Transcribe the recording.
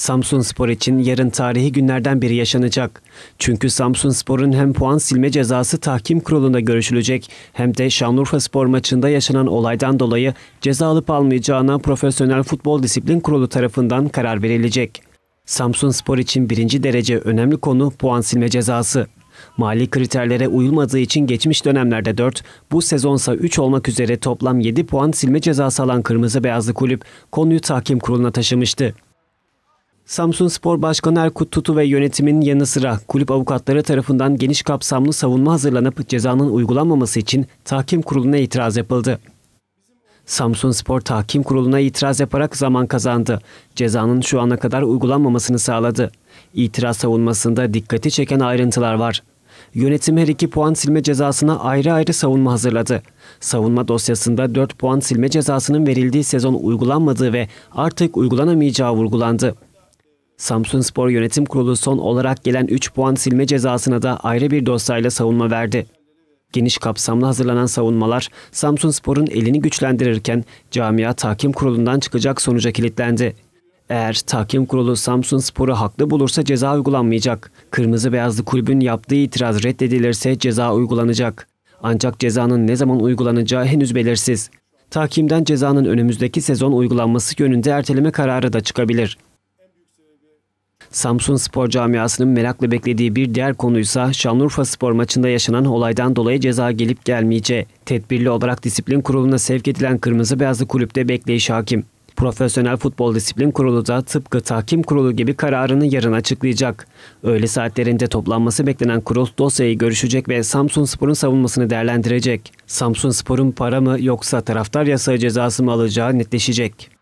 Samsun Spor için yarın tarihi günlerden biri yaşanacak. Çünkü Samsun Spor'un hem puan silme cezası tahkim kurulunda görüşülecek hem de Şanlıurfa Spor maçında yaşanan olaydan dolayı ceza alıp almayacağına Profesyonel Futbol Disiplin Kurulu tarafından karar verilecek. Samsun Spor için birinci derece önemli konu puan silme cezası. Mali kriterlere uyulmadığı için geçmiş dönemlerde 4, bu sezonsa 3 olmak üzere toplam 7 puan silme cezası alan Kırmızı Beyazlı Kulüp konuyu tahkim kuruluna taşımıştı. Samsun Spor Başkanı Erkut Tutu ve yönetimin yanı sıra kulüp avukatları tarafından geniş kapsamlı savunma hazırlanıp cezanın uygulanmaması için tahkim kuruluna itiraz yapıldı. Samsun Spor Tahkim Kurulu'na itiraz yaparak zaman kazandı. Cezanın şu ana kadar uygulanmamasını sağladı. İtiraz savunmasında dikkati çeken ayrıntılar var. Yönetim her iki puan silme cezasına ayrı ayrı savunma hazırladı. Savunma dosyasında 4 puan silme cezasının verildiği sezon uygulanmadığı ve artık uygulanamayacağı vurgulandı. Samsun Spor Yönetim Kurulu son olarak gelen 3 puan silme cezasına da ayrı bir dosyayla savunma verdi. Geniş kapsamlı hazırlanan savunmalar Samsun Spor'un elini güçlendirirken camia tahkim kurulundan çıkacak sonuca kilitlendi. Eğer tahkim kurulu Samsun Spor'u haklı bulursa ceza uygulanmayacak. Kırmızı beyazlı kulübün yaptığı itiraz reddedilirse ceza uygulanacak. Ancak cezanın ne zaman uygulanacağı henüz belirsiz. Tahkimden cezanın önümüzdeki sezon uygulanması yönünde erteleme kararı da çıkabilir. Samsun Spor camiasının merakla beklediği bir diğer konuysa Şanlıurfa Spor maçında yaşanan olaydan dolayı ceza gelip gelmeyeceği. Tedbirli olarak disiplin kuruluna sevk edilen Kırmızı Beyazlı kulüpte bekleyiş hakim. Profesyonel Futbol Disiplin Kurulu da tıpkı tahkim kurulu gibi kararını yarın açıklayacak. Öğle saatlerinde toplanması beklenen kurul dosyayı görüşecek ve Samsun Spor'un savunmasını değerlendirecek. Samsun Spor'un para mı yoksa taraftar yasağı cezası mı alacağı netleşecek.